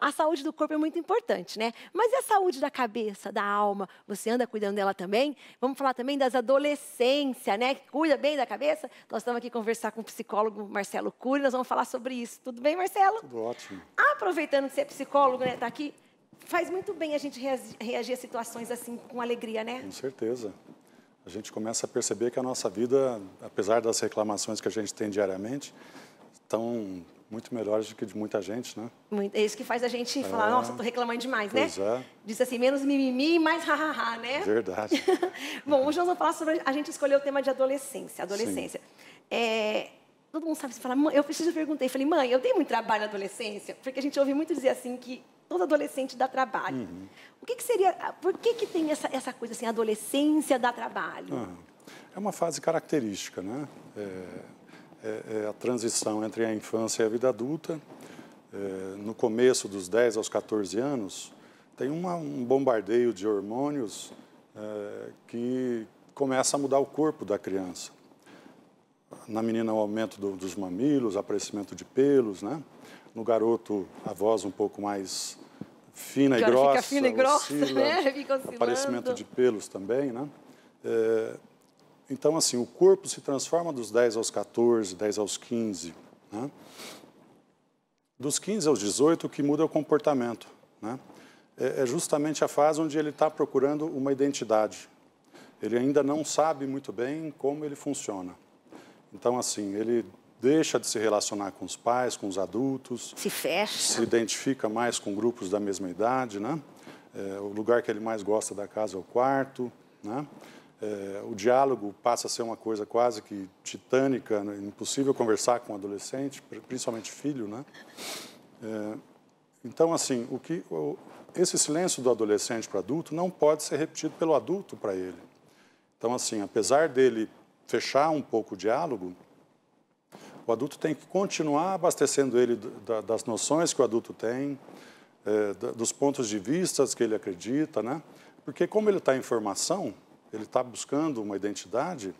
a saúde do corpo é muito importante, né? Mas e a saúde da cabeça, da alma? Você anda cuidando dela também? Vamos falar também das adolescências, né? Cuida bem da cabeça? Nós estamos aqui conversar com o psicólogo Marcelo Cury, nós vamos falar sobre isso. Tudo bem, Marcelo? Tudo ótimo. Aproveitando que você é psicólogo, né? Está aqui. Faz muito bem a gente reagir a situações assim com alegria, né? Com certeza. A gente começa a perceber que a nossa vida, apesar das reclamações que a gente tem diariamente, estão muito melhores do que de muita gente, né? É isso que faz a gente é. falar, nossa, estou reclamando demais, né? pois né? É. Diz assim, menos mimimi e mais hahaha, né? Verdade. Bom, hoje nós vamos falar sobre. A gente escolheu o tema de adolescência. Adolescência. É, todo mundo sabe, você fala, mãe, eu preciso perguntei, falei, mãe, eu dei muito trabalho na adolescência, porque a gente ouve muito dizer assim que todo adolescente dá trabalho. Uhum. O que, que, seria, ah, por que, que tem essa, essa coisa assim, adolescência dá trabalho? Ah, é uma fase característica, né? É é, é, a transição entre a infância e a vida adulta. É, no começo dos 10 aos 14 anos, tem uma, um bombardeio de hormônios é, que começa a mudar o corpo da criança. Na menina, o aumento do, dos mamilos, aparecimento de pelos, né? No garoto, a voz um pouco mais fina e grossa. Fica fina e grossa, oscila, né? Fica Aparecimento de pelos também, né? É, então, assim, o corpo se transforma dos 10 aos 14, 10 aos 15. Né? Dos 15 aos 18, que muda é o comportamento. Né? É, é justamente a fase onde ele está procurando uma identidade. Ele ainda não sabe muito bem como ele funciona. Então, assim, ele deixa de se relacionar com os pais, com os adultos. Se fecha. Se identifica mais com grupos da mesma idade, né? É, o lugar que ele mais gosta da casa é o quarto, né? É, o diálogo passa a ser uma coisa quase que titânica, né? impossível conversar com um adolescente, principalmente filho, né? É, então, assim, o que o, esse silêncio do adolescente para adulto não pode ser repetido pelo adulto para ele. Então, assim, apesar dele fechar um pouco o diálogo, o adulto tem que continuar abastecendo ele da, das noções que o adulto tem, é, da, dos pontos de vista que ele acredita, né? Porque como ele está em formação, ele está buscando uma identidade,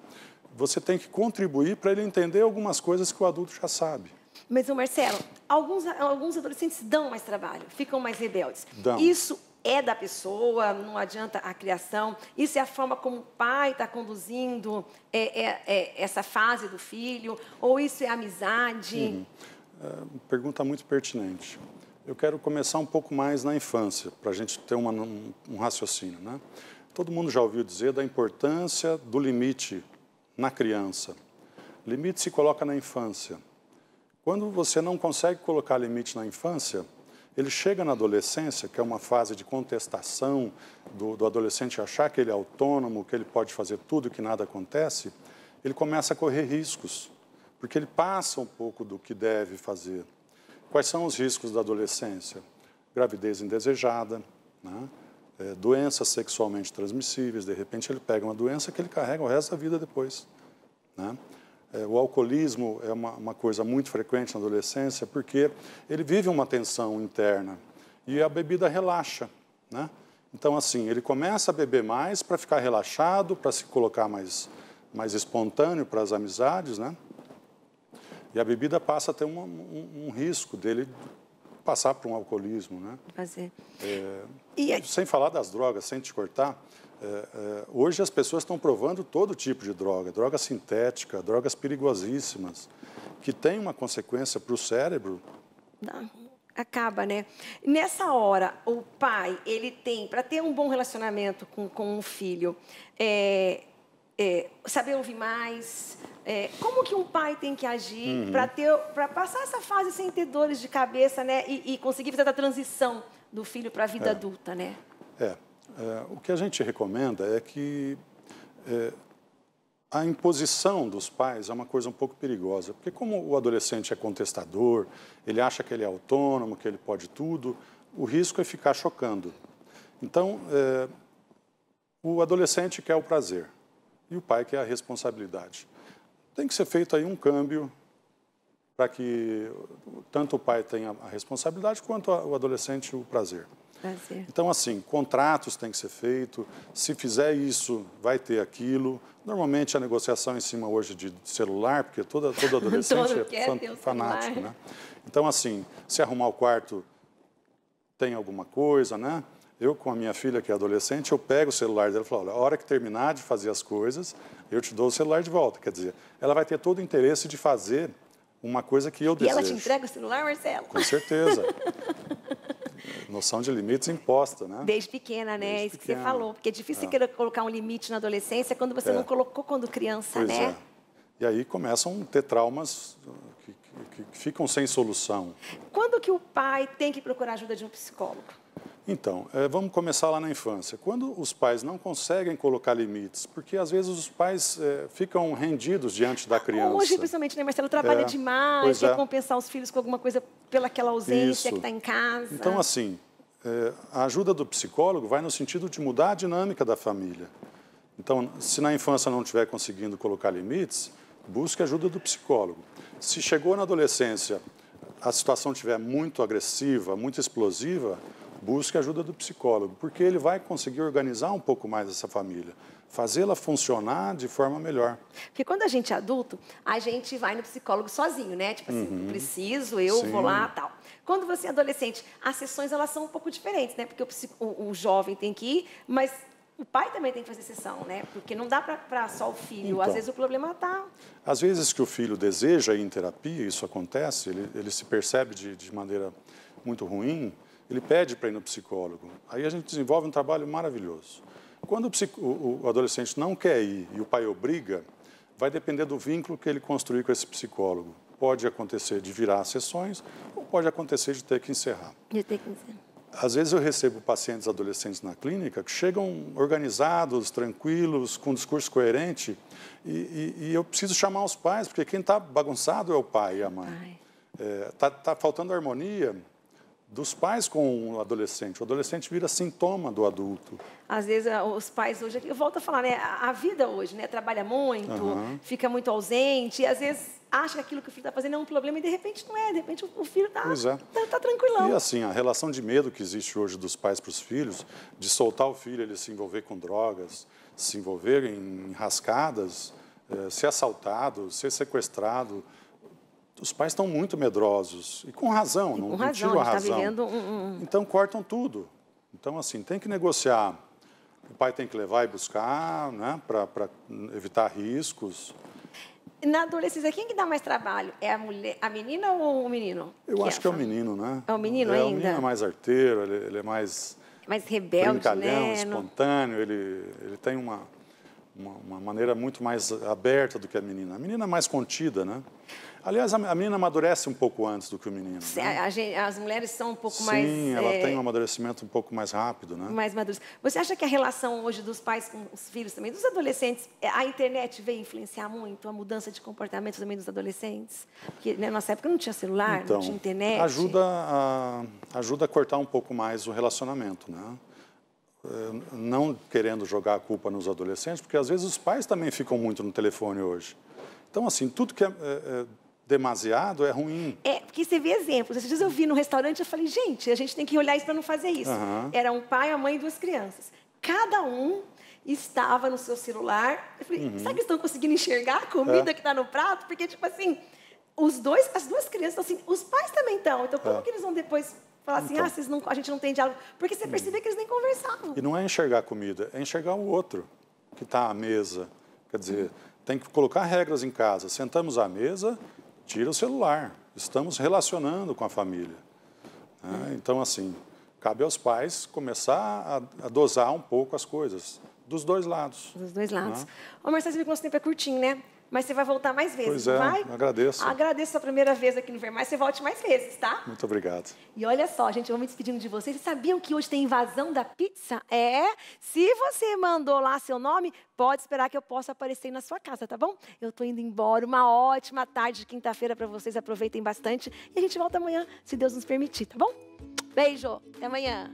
você tem que contribuir para ele entender algumas coisas que o adulto já sabe. Mas, Marcelo, alguns, alguns adolescentes dão mais trabalho, ficam mais rebeldes. Dão. Isso é da pessoa, não adianta a criação. Isso é a forma como o pai está conduzindo é, é, é essa fase do filho, ou isso é amizade? Uhum. É, pergunta muito pertinente. Eu quero começar um pouco mais na infância, para a gente ter uma, um, um raciocínio, né? Todo mundo já ouviu dizer da importância do limite na criança. Limite se coloca na infância. Quando você não consegue colocar limite na infância, ele chega na adolescência, que é uma fase de contestação do, do adolescente achar que ele é autônomo, que ele pode fazer tudo e que nada acontece, ele começa a correr riscos, porque ele passa um pouco do que deve fazer. Quais são os riscos da adolescência? Gravidez indesejada, né? é, doenças sexualmente transmissíveis, de repente ele pega uma doença que ele carrega o resto da vida depois. Né? É, o alcoolismo é uma, uma, coisa muito frequente na adolescência porque ele vive uma tensão interna e a bebida relaxa. Né? Então, assim, ele começa a beber mais para ficar relaxado, para se colocar mais, mais espontâneo para as amizades, né? E a bebida passa a ter um, um, um risco dele passar por um alcoolismo, né? Fazer. É, e... Sem falar das drogas, sem te cortar, é, é, hoje as pessoas estão provando todo tipo de droga, droga sintética, drogas perigosíssimas, que tem uma consequência para o cérebro. acaba, né? Nessa hora, o pai, ele tem, para ter um bom relacionamento com, com um filho, é, é, saber ouvir mais, é, como que um pai tem que agir uhum. para ter, para passar essa fase sem ter dores de cabeça, né? E, e conseguir fazer a transição do filho para a vida é. adulta, né? É. é. O que a gente recomenda é que é, a imposição dos pais é uma coisa um pouco perigosa, porque como o adolescente é contestador, ele acha que ele é autônomo, que ele pode tudo, o risco é ficar chocando. Então, é, o adolescente quer o prazer e o pai quer a responsabilidade tem que ser feito aí um câmbio para que tanto o pai tenha a responsabilidade quanto o adolescente o prazer. prazer. Então, assim, contratos têm que ser feitos, se fizer isso, vai ter aquilo. Normalmente a negociação em cima hoje de celular, porque toda, todo adolescente é fanático, né? Então, assim, se arrumar o quarto, tem alguma coisa, né? Eu, com a minha filha, que é adolescente, eu pego o celular dela e falo, olha, a hora que terminar de fazer as coisas, eu te dou o celular de volta. Quer dizer, ela vai ter todo o interesse de fazer uma coisa que eu e desejo. E ela te entrega o celular, Marcelo? Com certeza. Noção de limites imposta, né? Desde pequena, né? Desde Isso pequena. que você falou. Porque é difícil é. colocar um limite na adolescência quando você é. não colocou quando criança, pois né? É. E aí começam a ter traumas uh, que, que, que ficam sem solução. Quando que o pai tem que procurar ajuda de um psicólogo? Então, eh, vamos começar lá na infância. Quando os pais não conseguem colocar limites, porque às vezes os pais é, ficam rendidos diante da ah, criança. Hoje, principalmente, né, Marcelo? Trabalha é, demais, quer é. compensar os filhos com alguma coisa pelaquela ausência Isso. que está em casa. Então, assim, eh, a ajuda do psicólogo vai no sentido de mudar a dinâmica da família. Então, se na infância não estiver conseguindo colocar limites, busque ajuda do psicólogo. Se chegou na adolescência, a situação estiver muito agressiva, muito explosiva, busque a ajuda do psicólogo, porque ele vai conseguir organizar um pouco mais essa família, fazê-la funcionar de forma melhor. Porque quando a gente é adulto, a gente vai no psicólogo sozinho, né? Tipo assim, uhum. preciso, eu Sim. vou lá, tal. Quando você é adolescente, as sessões elas são um pouco diferentes, né? Porque o, o, o jovem tem que ir, mas o pai também tem que fazer sessão, né? Porque não dá para só o filho. Então, às vezes o problema está. Às vezes que o filho deseja ir em terapia, isso acontece, ele, ele se percebe de, de maneira muito ruim, ele pede para ir no psicólogo. Aí a gente desenvolve um trabalho maravilhoso. Quando o, o adolescente não quer ir e o pai obriga, vai depender do vínculo que ele construir com esse psicólogo. Pode acontecer de virar sessões ou pode acontecer de ter que encerrar. De ter que encerrar. Às vezes eu recebo pacientes adolescentes na clínica que chegam organizados, tranquilos, com um discurso coerente, e, e, e eu preciso chamar os pais, porque quem está bagunçado é o pai e a mãe. Está é, tá, tá faltando harmonia, dos pais com o adolescente. O adolescente vira sintoma do adulto. Às vezes ah, os pais hoje, eu volto a falar, né? A vida hoje, né? Trabalha muito, uhum. fica muito ausente, e às vezes acha que aquilo que o filho está fazendo é um problema e de repente não é, de repente o filho está é. tá, tá tranquilão. E assim, a relação de medo que existe hoje dos pais para os filhos, de soltar o filho, ele se envolver com drogas, se envolver em rascadas, eh, ser assaltado, ser sequestrado, os pais estão muito medrosos e com razão, e com não, razão, não tiro a tá razão. Tá um, um... Então cortam tudo. Então assim tem que negociar. O pai tem que levar e buscar, né, para evitar riscos. Na adolescência, quem que dá mais trabalho? É a mulher, a menina ou o menino? Eu que acho é? que é o menino, né? É o menino é, ainda. O menino é mais arteiro, ele, ele é mais mais rebelde, né? brincalhão, né? espontâneo. Ele ele tem uma uma, uma, maneira muito mais aberta do que a menina. A menina é mais contida, né? Aliás, a menina amadurece um pouco antes do que o menino. Né? gente, as mulheres são um pouco Sim, mais. Sim, ela é... tem um amadurecimento um pouco mais rápido, né? Mais maduro. Você acha que a relação hoje dos pais com os filhos também, dos adolescentes, é, a internet veio influenciar muito a mudança de comportamento também dos adolescentes? Porque na né, nossa época não tinha celular, então, não tinha internet. Ajuda a, ajuda a cortar um pouco mais o relacionamento, né? Eh, não querendo jogar a culpa nos adolescentes, porque às vezes os pais também ficam muito no telefone hoje. Então, assim, tudo que é, é, é demasiado é ruim. É, porque você vê exemplos. às vezes eu vi no restaurante, eu falei, gente, a gente tem que olhar isso para não fazer isso. Uhum. Era um pai, a mãe e duas crianças. Cada um estava no seu celular. Eu falei, uhum. será que estão conseguindo enxergar a comida é. que está no prato? Porque, tipo assim, os dois, as duas crianças, assim, os pais também estão. Então, como é. que eles vão depois Falar assim, então, assim, ah, não, a gente não tem diálogo. Porque você hum. percebe que eles nem conversavam. E não é enxergar comida, é enxergar o outro que está à mesa. Quer dizer, uhum. tem que colocar regras em casa. Sentamos à mesa, tira o celular. Estamos relacionando com a família. Né? Uhum. Então, assim, cabe aos pais começar a, a, dosar um pouco as coisas. Dos dois lados. Dos dois né? lados. Né? Ô, Marcelo, você viu que nosso tempo é curtinho, né? Mas você vai voltar mais vezes, pois é, vai? Agradeço. Agradeço a primeira vez aqui no vermelho. Você volte mais vezes, tá? Muito obrigado. E olha só, gente, eu vou me despedindo de vocês. Vocês sabiam que hoje tem invasão da pizza? É. Se você mandou lá seu nome, pode esperar que eu possa aparecer na sua casa, tá bom? Eu tô indo embora. Uma ótima tarde de quinta-feira para vocês. Aproveitem bastante. E a gente volta amanhã, se Deus nos permitir, tá bom? Beijo. Até amanhã.